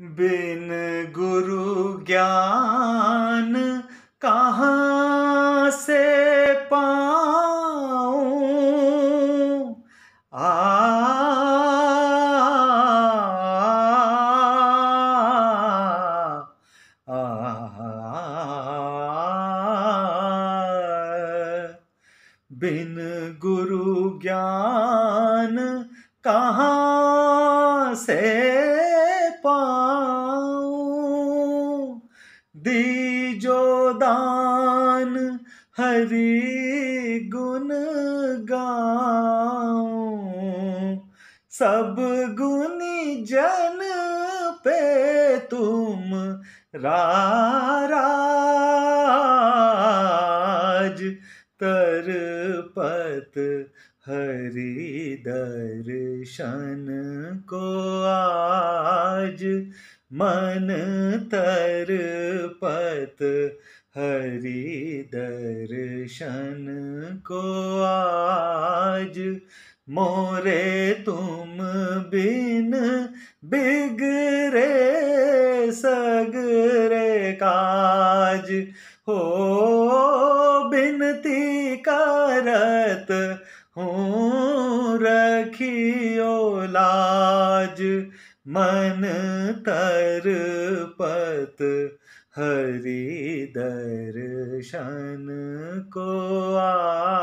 बिन गुरु ज्ञान कहाँ से पाऊं आ बिन गुरु ज्ञान कहाँ से पा दीजो दान हरि गुण गाऊं सब गुनी जन पे तुम राज तर पत हरि दर्शन को आज मन तर पत हरि दर्शन को आज मोरे तुम बिन बिगरे सगरे काज हो बिनती करत हूँ रखियो लाज मन तर पत हरि दर्शन को आ